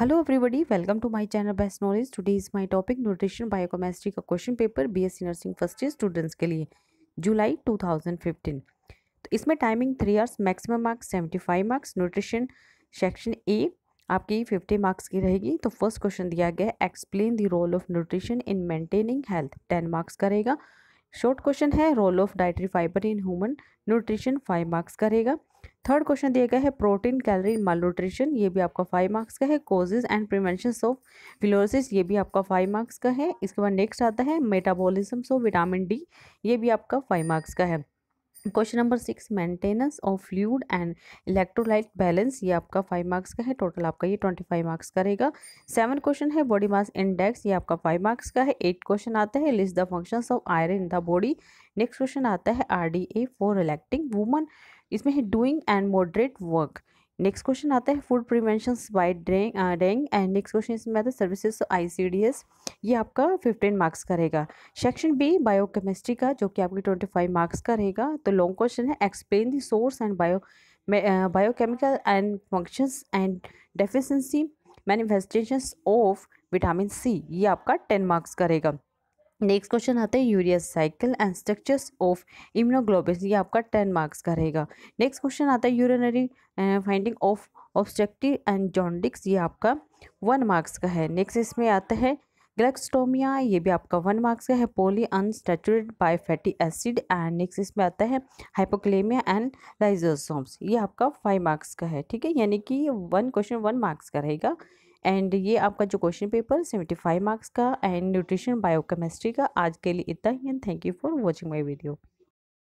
hello everybody welcome to my channel best knowledge today is my topic nutrition biochemistry का question paper BSc nursing first year students के लिए जुलाई 2015 तो इसमें timing three hours maximum marks seventy five marks nutrition section A आपकी fifty marks की रहेगी तो फर्स्ट क्वेश्चन दिया गया है explain the role of nutrition in maintaining health ten marks करेगा शॉर्ट क्वेश्चन है role of dietary fibre in human nutrition five marks का रहेगा थर्ड क्वेश्चन दिया गया है प्रोटीन कैलोरी माल न्यूट्रिशन ये भी आपका फाइव मार्क्स का है causes and prevention of fluorosis ये भी आपका फाइव मार्क्स का है इसके बाद नेक्स्ट आता है मेटाबोलिज्म ऑफ विटामिन डी ये भी आपका फाइव मार्क्स का है question number six maintenance of fluid and electrolyte balance ये आपका फाइव मार्क्स का है टोटल आपका ये ट्वेंटी फाइव मार्क्स करेगा सेवन क्वेश्चन है बॉडी मास इंडेक्स ये आपका फाइव मार्क्स का है एट क्वेश्चन आता है list the functions of iron in the body next question आता है R D A for lactating woman इसमें है doing and moderate work next question आता है फूड प्रिवेंशन बाय डेंग डेंग एंड नेक्स्ट क्वेश्चन इसमें आता है services I C D S ये आपका फिफ्टीन मार्क्स का रहेगा सेक्शन बी बायो केमिस्ट्री का जो कि आपके ट्वेंटी फाइव मार्क्स का रहेगा तो लॉन्ग क्वेश्चन है explain the source and bio biochemical and functions and deficiency manifestations of vitamin C ये आपका टेन मार्क्स का रहेगा नेक्स्ट क्वेश्चन आता है urea cycle and structures of immunoglobulin ये आपका टेन मार्क्स का रहेगा नेक्स्ट क्वेश्चन आता है urinary finding of obstructive and jaundice ये आपका वन मार्क्स का है नेक्स्ट इसमें आता है ग्लैक्सटोमिया ये भी आपका वन मार्क्स का है poly unsaturated by fatty acid and next इसमें आता है हाइपोक्लेमिया एंड लाइजोसोम्स ये आपका फाइव मार्क्स का है ठीक है यानी कि वन क्वेश्चन वन मार्क्स का रहेगा एंड ये आपका जो question paper seventy five marks का एंड न्यूट्रिशन बायोकेमिस्ट्री का आज के लिए इतना ही and thank you for watching my video